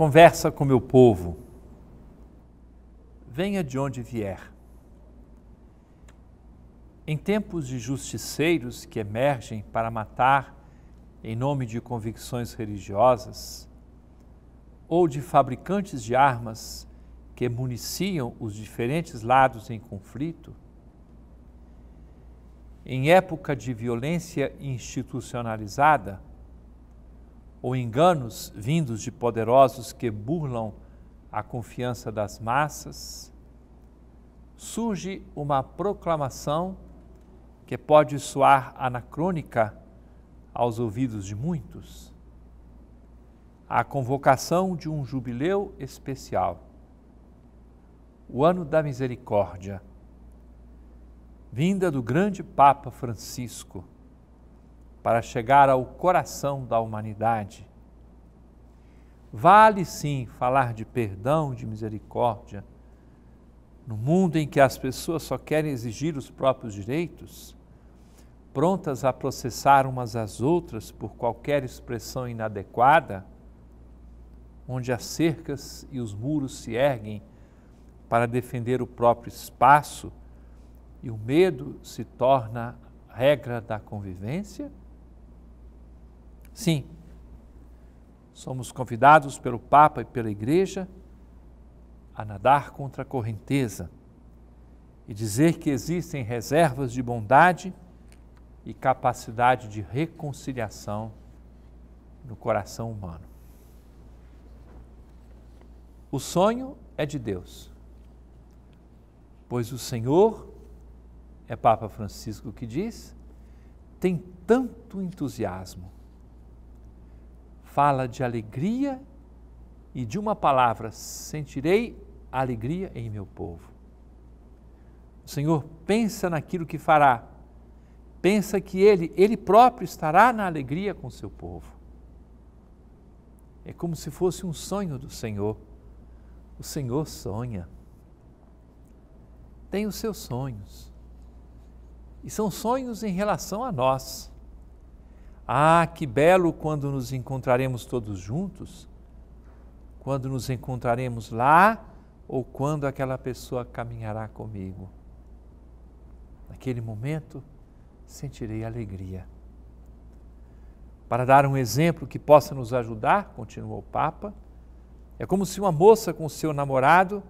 Conversa com meu povo. Venha de onde vier. Em tempos de justiceiros que emergem para matar em nome de convicções religiosas, ou de fabricantes de armas que municiam os diferentes lados em conflito, em época de violência institucionalizada, ou enganos vindos de poderosos que burlam a confiança das massas, surge uma proclamação que pode soar anacrônica aos ouvidos de muitos. A convocação de um jubileu especial, o Ano da Misericórdia, vinda do grande Papa Francisco, para chegar ao coração da humanidade. Vale sim falar de perdão, de misericórdia, no mundo em que as pessoas só querem exigir os próprios direitos, prontas a processar umas às outras por qualquer expressão inadequada, onde as cercas e os muros se erguem para defender o próprio espaço e o medo se torna regra da convivência? Sim, somos convidados pelo Papa e pela Igreja a nadar contra a correnteza e dizer que existem reservas de bondade e capacidade de reconciliação no coração humano. O sonho é de Deus, pois o Senhor, é Papa Francisco que diz, tem tanto entusiasmo fala de alegria e de uma palavra: sentirei alegria em meu povo. O Senhor pensa naquilo que fará, pensa que Ele, Ele próprio estará na alegria com seu povo. É como se fosse um sonho do Senhor. O Senhor sonha, tem os seus sonhos, e são sonhos em relação a nós ah, que belo quando nos encontraremos todos juntos, quando nos encontraremos lá ou quando aquela pessoa caminhará comigo. Naquele momento sentirei alegria. Para dar um exemplo que possa nos ajudar, continuou o Papa, é como se uma moça com seu namorado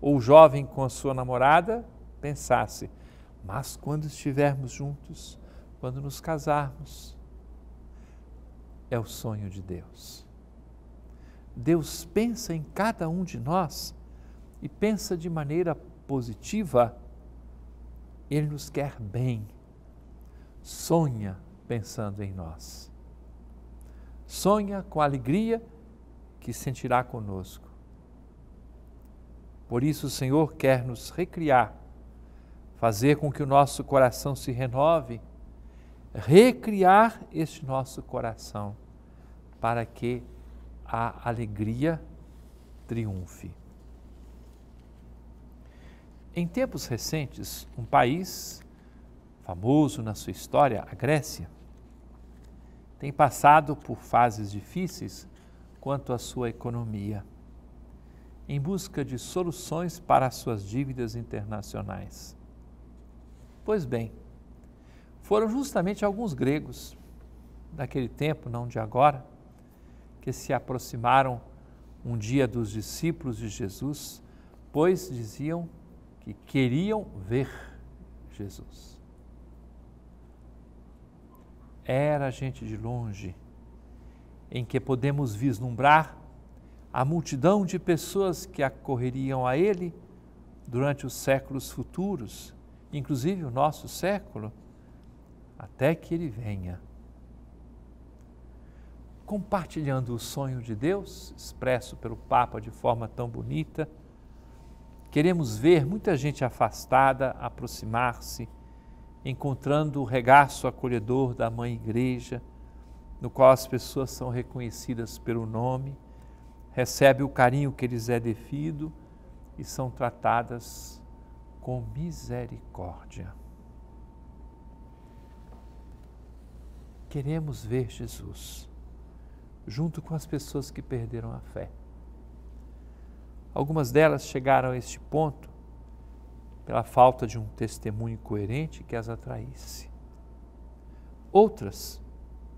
ou o jovem com a sua namorada pensasse: mas quando estivermos juntos, quando nos casarmos, é o sonho de Deus. Deus pensa em cada um de nós e pensa de maneira positiva. Ele nos quer bem. Sonha pensando em nós. Sonha com a alegria que sentirá conosco. Por isso, o Senhor quer nos recriar, fazer com que o nosso coração se renove recriar este nosso coração para que a alegria triunfe. Em tempos recentes, um país famoso na sua história, a Grécia, tem passado por fases difíceis quanto à sua economia, em busca de soluções para suas dívidas internacionais. Pois bem, foram justamente alguns gregos daquele tempo, não de agora, que se aproximaram um dia dos discípulos de Jesus, pois diziam que queriam ver Jesus. Era gente de longe em que podemos vislumbrar a multidão de pessoas que acorreriam a ele durante os séculos futuros, inclusive o nosso século até que ele venha. Compartilhando o sonho de Deus, expresso pelo Papa de forma tão bonita, queremos ver muita gente afastada aproximar-se, encontrando o regaço acolhedor da Mãe Igreja, no qual as pessoas são reconhecidas pelo nome, recebem o carinho que lhes é devido e são tratadas com misericórdia. Queremos ver Jesus junto com as pessoas que perderam a fé. Algumas delas chegaram a este ponto pela falta de um testemunho coerente que as atraísse. Outras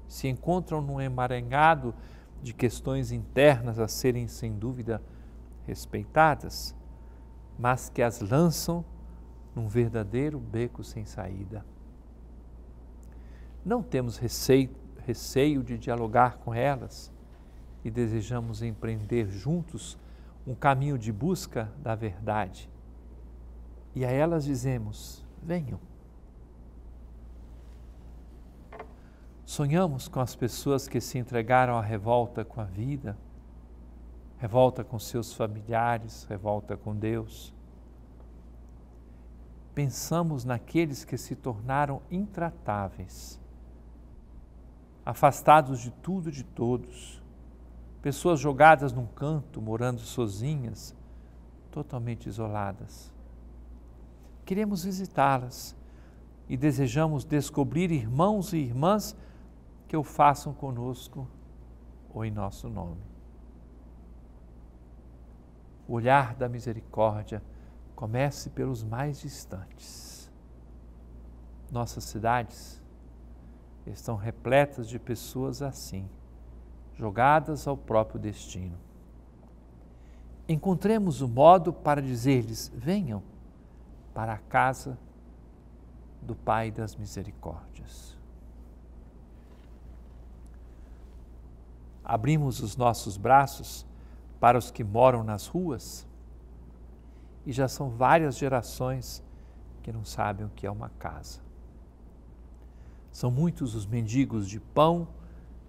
se encontram num emaranhado de questões internas a serem, sem dúvida, respeitadas, mas que as lançam num verdadeiro beco sem saída. Não temos receio, receio de dialogar com elas e desejamos empreender juntos um caminho de busca da verdade. E a elas dizemos: venham. Sonhamos com as pessoas que se entregaram à revolta com a vida, revolta com seus familiares, revolta com Deus. Pensamos naqueles que se tornaram intratáveis afastados de tudo e de todos, pessoas jogadas num canto, morando sozinhas, totalmente isoladas. Queremos visitá-las e desejamos descobrir irmãos e irmãs que o façam conosco ou em nosso nome. O olhar da misericórdia comece pelos mais distantes. Nossas cidades estão repletas de pessoas assim, jogadas ao próprio destino. Encontremos o um modo para dizer-lhes: venham para a casa do Pai das Misericórdias. Abrimos os nossos braços para os que moram nas ruas e já são várias gerações que não sabem o que é uma casa. São muitos os mendigos de pão,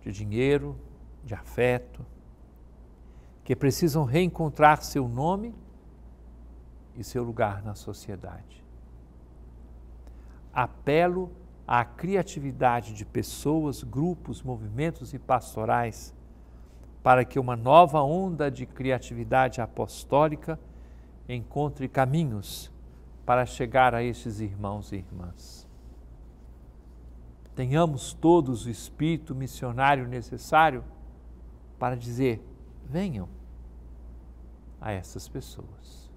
de dinheiro, de afeto, que precisam reencontrar seu nome e seu lugar na sociedade. Apelo à criatividade de pessoas, grupos, movimentos e pastorais para que uma nova onda de criatividade apostólica encontre caminhos para chegar a estes irmãos e irmãs tenhamos todos o espírito missionário necessário para dizer: venham a essas pessoas.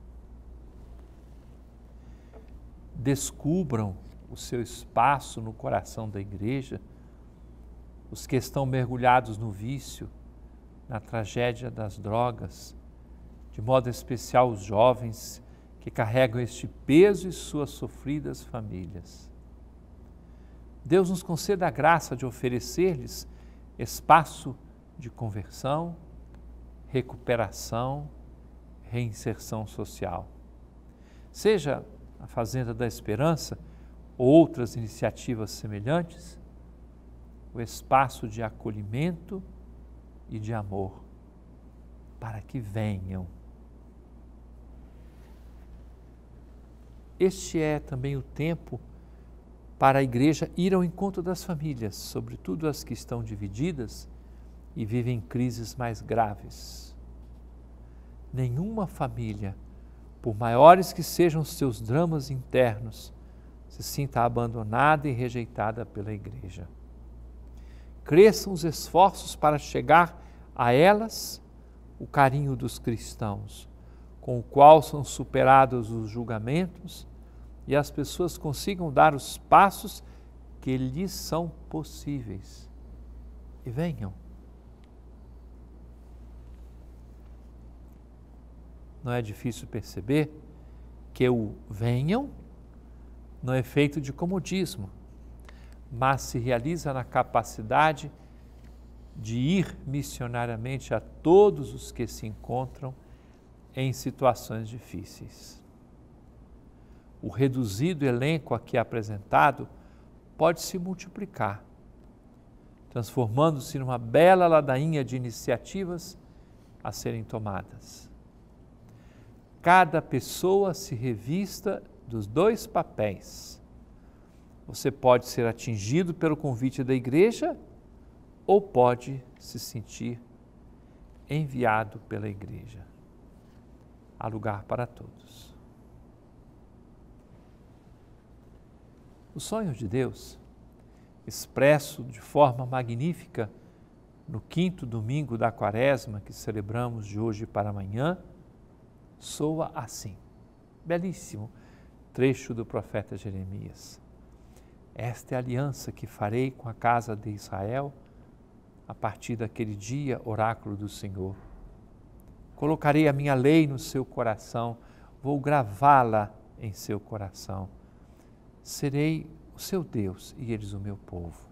Descubram o seu espaço no coração da igreja, os que estão mergulhados no vício, na tragédia das drogas, de modo especial os jovens que carregam este peso e suas sofridas famílias. Deus nos conceda a graça de oferecer-lhes espaço de conversão, recuperação, reinserção social. Seja a Fazenda da Esperança ou outras iniciativas semelhantes, o espaço de acolhimento e de amor, para que venham. Este é também o tempo para a igreja ir ao encontro das famílias, sobretudo as que estão divididas e vivem crises mais graves. Nenhuma família, por maiores que sejam seus dramas internos, se sinta abandonada e rejeitada pela igreja. Cresçam os esforços para chegar a elas o carinho dos cristãos, com o qual são superados os julgamentos e as pessoas consigam dar os passos que lhes são possíveis. E venham. Não é difícil perceber que o venham não é feito de comodismo, mas se realiza na capacidade de ir missionariamente a todos os que se encontram em situações difíceis o reduzido elenco aqui apresentado pode se multiplicar, transformando-se numa bela ladainha de iniciativas a serem tomadas. Cada pessoa se revista dos dois papéis. Você pode ser atingido pelo convite da igreja ou pode se sentir enviado pela igreja. Há lugar para todos. Os sonhos de Deus, expresso de forma magnífica no quinto domingo da quaresma que celebramos de hoje para amanhã, soa assim. Belíssimo trecho do profeta Jeremias. Esta é a aliança que farei com a casa de Israel a partir daquele dia, oráculo do Senhor. Colocarei a minha lei no seu coração, vou gravá-la em seu coração serei o seu Deus e eles o meu povo.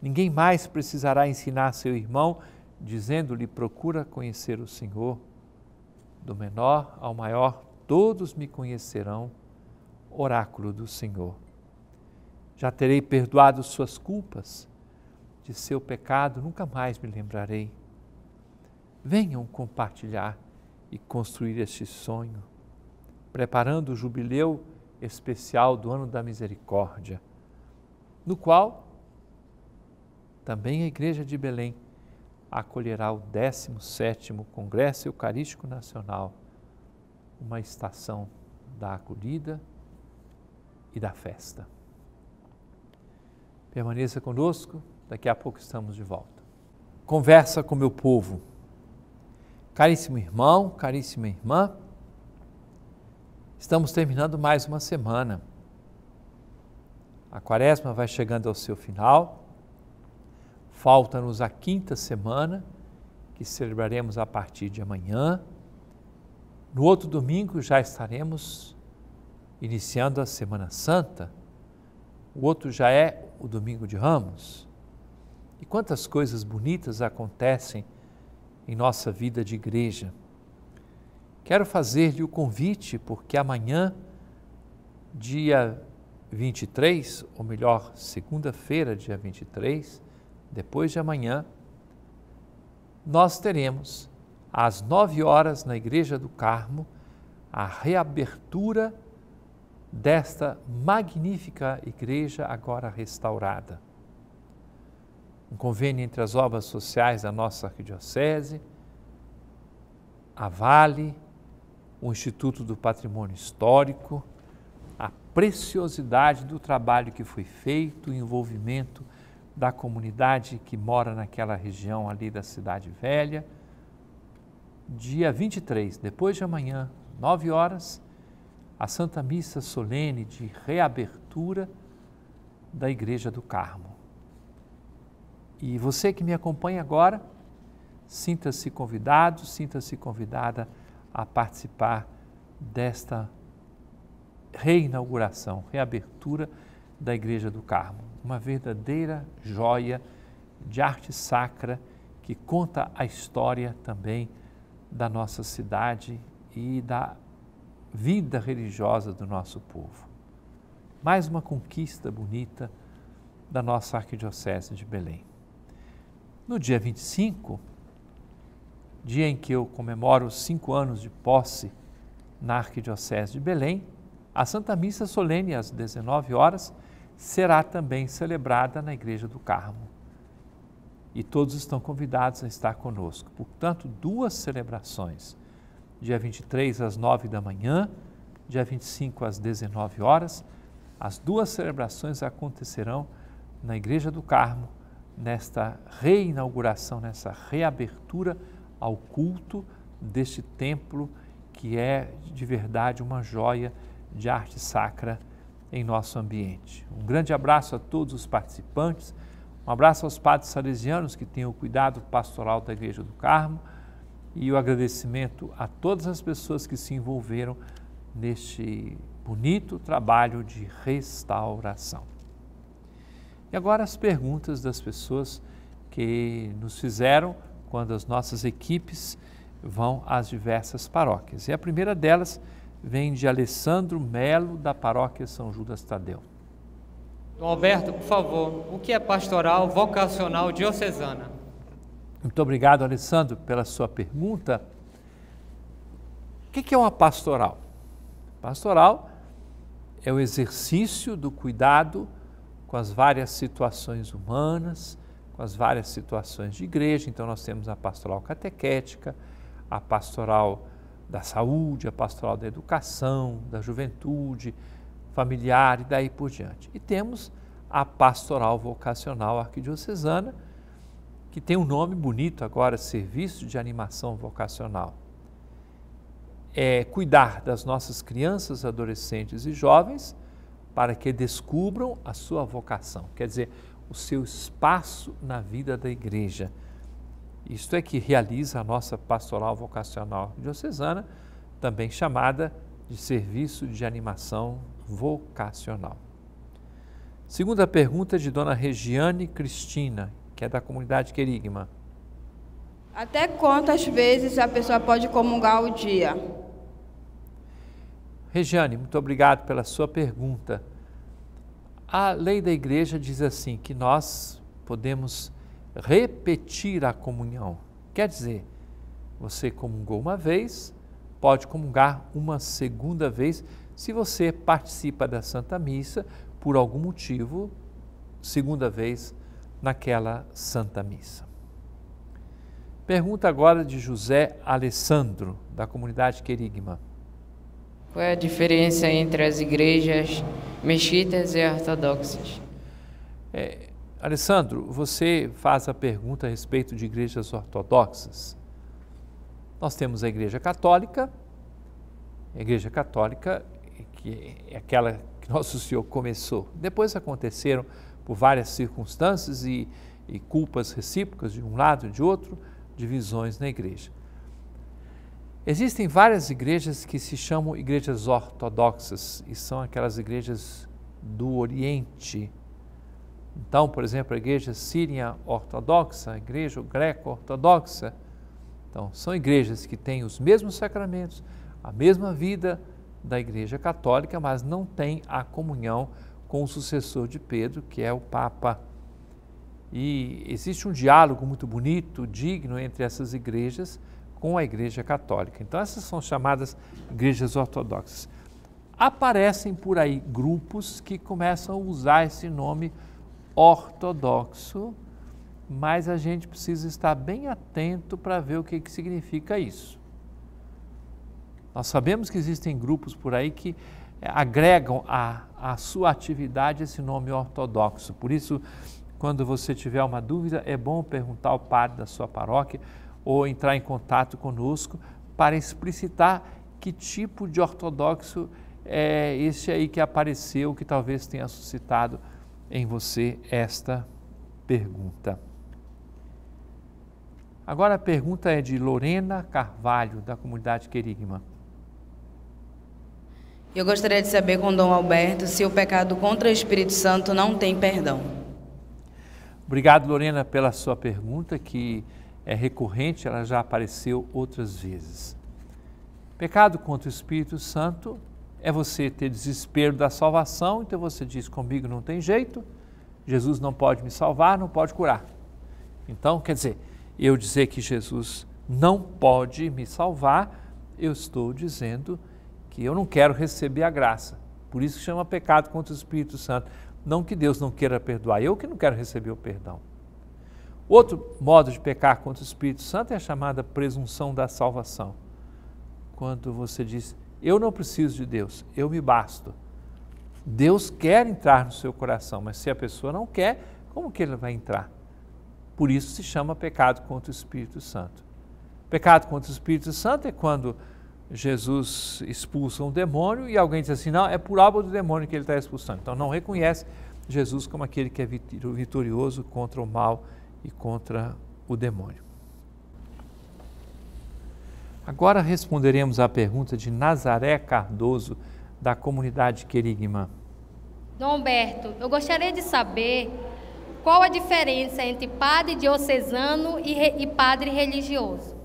Ninguém mais precisará ensinar seu irmão, dizendo-lhe: procura conhecer o Senhor. Do menor ao maior, todos me conhecerão, oráculo do Senhor. Já terei perdoado suas culpas, de seu pecado nunca mais me lembrarei. Venham compartilhar e construir este sonho, preparando o jubileu especial do ano da misericórdia, no qual também a Igreja de Belém acolherá o 17º Congresso Eucarístico Nacional, uma estação da acolhida e da festa. Permaneça conosco, daqui a pouco estamos de volta. Conversa com meu povo. Caríssimo irmão, caríssima irmã, Estamos terminando mais uma semana. A quaresma vai chegando ao seu final. Falta-nos a quinta semana, que celebraremos a partir de amanhã. No outro domingo já estaremos iniciando a Semana Santa. O outro já é o domingo de Ramos. E quantas coisas bonitas acontecem em nossa vida de igreja. Quero fazer-lhe o convite, porque amanhã, dia 23, ou melhor, segunda-feira, dia 23, depois de amanhã, nós teremos, às 9 horas, na Igreja do Carmo, a reabertura desta magnífica igreja agora restaurada. Um convênio entre as obras sociais da nossa arquidiocese, a Vale, o Instituto do Patrimônio Histórico, a preciosidade do trabalho que foi feito, o envolvimento da comunidade que mora naquela região ali da Cidade Velha. Dia 23, depois de amanhã, 9 horas, a Santa Missa Solene de reabertura da Igreja do Carmo. E você que me acompanha agora, sinta-se convidado, sinta-se convidada a a participar desta reinauguração, reabertura da Igreja do Carmo. Uma verdadeira joia de arte sacra que conta a história também da nossa cidade e da vida religiosa do nosso povo. Mais uma conquista bonita da nossa Arquidiocese de Belém. No dia 25, dia em que eu comemoro os cinco anos de posse na Arquidiocese de Belém, a Santa Missa Solene às 19 horas será também celebrada na Igreja do Carmo. E todos estão convidados a estar conosco. Portanto, duas celebrações, dia 23 às 9 da manhã, dia 25 às 19 horas. As duas celebrações acontecerão na Igreja do Carmo, nesta reinauguração, nessa reabertura ao culto deste templo que é de verdade uma joia de arte sacra em nosso ambiente. Um grande abraço a todos os participantes, um abraço aos padres salesianos que têm o cuidado pastoral da Igreja do Carmo e o agradecimento a todas as pessoas que se envolveram neste bonito trabalho de restauração. E agora as perguntas das pessoas que nos fizeram quando as nossas equipes vão às diversas paróquias. E a primeira delas vem de Alessandro Melo, da paróquia São Judas Tadeu. Dom Alberto, por favor, o que é pastoral vocacional diocesana? Muito obrigado, Alessandro, pela sua pergunta. O que é uma pastoral? Pastoral é o exercício do cuidado com as várias situações humanas, com as várias situações de igreja. Então, nós temos a pastoral catequética, a pastoral da saúde, a pastoral da educação, da juventude, familiar e daí por diante. E temos a pastoral vocacional arquidiocesana, que tem um nome bonito agora, Serviço de Animação Vocacional. É cuidar das nossas crianças, adolescentes e jovens para que descubram a sua vocação. Quer dizer, o seu espaço na vida da igreja. Isto é que realiza a nossa pastoral vocacional diocesana, também chamada de serviço de animação vocacional. Segunda pergunta de Dona Regiane Cristina, que é da comunidade Querigma. Até quantas vezes a pessoa pode comungar o dia? Regiane, muito obrigado pela sua pergunta. A lei da igreja diz assim: que nós podemos repetir a comunhão. Quer dizer, você comungou uma vez, pode comungar uma segunda vez. Se você participa da Santa Missa, por algum motivo, segunda vez naquela Santa Missa. Pergunta agora de José Alessandro, da comunidade Querigma. Qual é a diferença entre as igrejas mesquitas e ortodoxas? É, Alessandro, você faz a pergunta a respeito de igrejas ortodoxas. Nós temos a Igreja Católica, a Igreja Católica, que é aquela que Nosso Senhor começou. Depois aconteceram, por várias circunstâncias e, e culpas recíprocas de um lado e de outro, divisões na igreja. Existem várias igrejas que se chamam igrejas ortodoxas e são aquelas igrejas do Oriente. Então, por exemplo, a igreja síria ortodoxa, a igreja greco-ortodoxa. Então, são igrejas que têm os mesmos sacramentos, a mesma vida da igreja católica, mas não têm a comunhão com o sucessor de Pedro, que é o Papa. E existe um diálogo muito bonito, digno entre essas igrejas com a Igreja Católica. Então, essas são chamadas igrejas ortodoxas. Aparecem por aí grupos que começam a usar esse nome ortodoxo, mas a gente precisa estar bem atento para ver o que, que significa isso. Nós sabemos que existem grupos por aí que eh, agregam à sua atividade esse nome ortodoxo. Por isso, quando você tiver uma dúvida, é bom perguntar ao padre da sua paróquia ou entrar em contato conosco para explicitar que tipo de ortodoxo é esse aí que apareceu, que talvez tenha suscitado em você esta pergunta. Agora a pergunta é de Lorena Carvalho, da comunidade Querigma. Eu gostaria de saber com Dom Alberto se o pecado contra o Espírito Santo não tem perdão. Obrigado, Lorena, pela sua pergunta, que é recorrente, ela já apareceu outras vezes. Pecado contra o Espírito Santo é você ter desespero da salvação, então você diz: comigo não tem jeito, Jesus não pode me salvar, não pode curar. Então, quer dizer, eu dizer que Jesus não pode me salvar, eu estou dizendo que eu não quero receber a graça. Por isso chama pecado contra o Espírito Santo. Não que Deus não queira perdoar, eu que não quero receber o perdão. Outro modo de pecar contra o Espírito Santo é a chamada presunção da salvação. Quando você diz, eu não preciso de Deus, eu me basto. Deus quer entrar no seu coração, mas se a pessoa não quer, como que ele vai entrar? Por isso se chama pecado contra o Espírito Santo. Pecado contra o Espírito Santo é quando Jesus expulsa um demônio e alguém diz assim: não, é por obra do demônio que ele está expulsando. Então não reconhece Jesus como aquele que é vitorioso contra o mal e contra o demônio. Agora responderemos à pergunta de Nazaré Cardoso, da comunidade Querigma. Dom Humberto, eu gostaria de saber qual a diferença entre padre diocesano e, re, e padre religioso.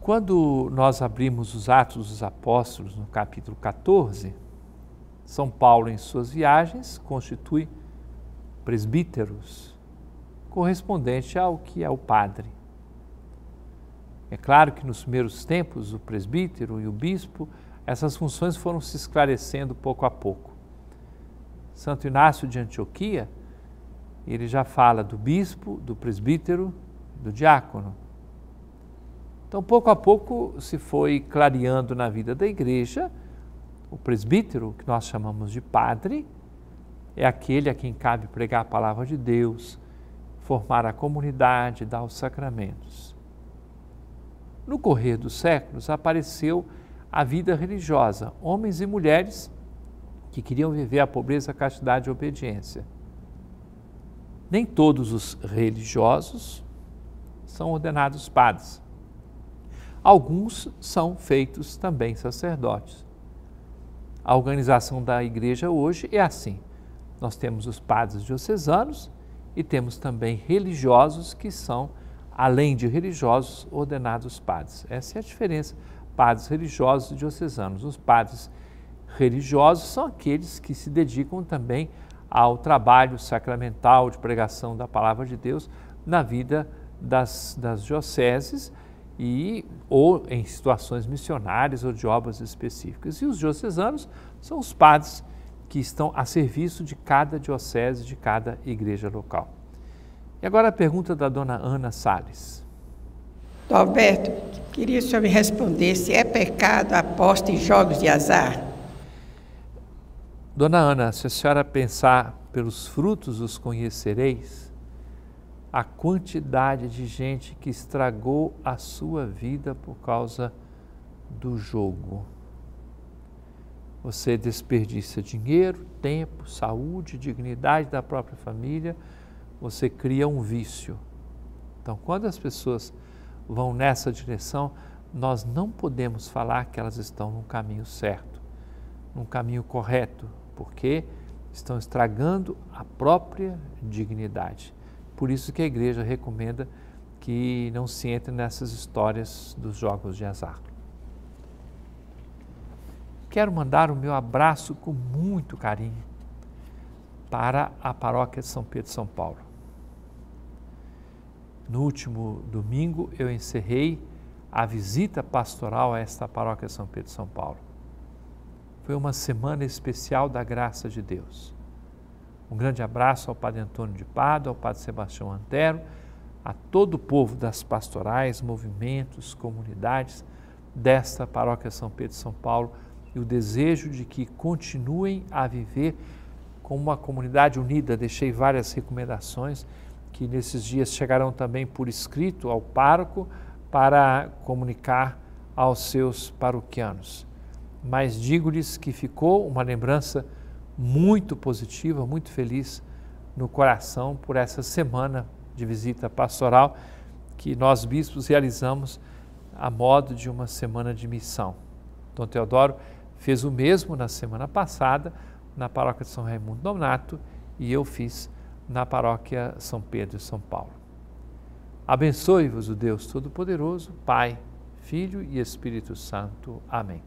Quando nós abrimos os Atos dos Apóstolos, no capítulo 14, São Paulo, em suas viagens, constitui presbíteros, correspondente ao que é o padre. É claro que nos primeiros tempos, o presbítero e o bispo, essas funções foram se esclarecendo pouco a pouco. Santo Inácio de Antioquia, ele já fala do bispo, do presbítero, do diácono. Então, pouco a pouco se foi clareando na vida da igreja o presbítero, que nós chamamos de padre, é aquele a quem cabe pregar a palavra de Deus, formar a comunidade, dar os sacramentos. No correr dos séculos apareceu a vida religiosa, homens e mulheres que queriam viver a pobreza, a castidade e a obediência. Nem todos os religiosos são ordenados padres. Alguns são feitos também sacerdotes. A organização da igreja hoje é assim: nós temos os padres diocesanos e temos também religiosos que são, além de religiosos, ordenados padres. Essa é a diferença, padres religiosos e diocesanos. Os padres religiosos são aqueles que se dedicam também ao trabalho sacramental de pregação da palavra de Deus na vida das, das dioceses e ou em situações missionárias ou de obras específicas. E os diocesanos são os padres que estão a serviço de cada diocese, de cada igreja local. E agora a pergunta da dona Ana Salles. Roberto, queria que o senhor me respondesse: é pecado aposta em jogos de azar? Dona Ana, se a senhora pensar pelos frutos os conhecereis, a quantidade de gente que estragou a sua vida por causa do jogo. Você desperdiça dinheiro, tempo, saúde, dignidade da própria família, você cria um vício. Então, quando as pessoas vão nessa direção, nós não podemos falar que elas estão no caminho certo, no caminho correto, porque estão estragando a própria dignidade. Por isso que a igreja recomenda que não se entre nessas histórias dos jogos de azar. Quero mandar o meu abraço com muito carinho para a paróquia de São Pedro de São Paulo. No último domingo eu encerrei a visita pastoral a esta paróquia de São Pedro de São Paulo. Foi uma semana especial da graça de Deus. Um grande abraço ao Padre Antônio de Pado, ao Padre Sebastião Antero, a todo o povo das pastorais, movimentos, comunidades desta paróquia São Pedro de São Paulo e o desejo de que continuem a viver como uma comunidade unida. Deixei várias recomendações que nesses dias chegarão também por escrito ao pároco para comunicar aos seus paroquianos. Mas digo-lhes que ficou uma lembrança muito positiva, muito feliz no coração por essa semana de visita pastoral que nós bispos realizamos a modo de uma semana de missão. Dom Teodoro fez o mesmo na semana passada na paróquia de São Raimundo Donato e eu fiz na paróquia São Pedro e São Paulo. Abençoe-vos o Deus Todo-Poderoso, Pai, Filho e Espírito Santo. Amém.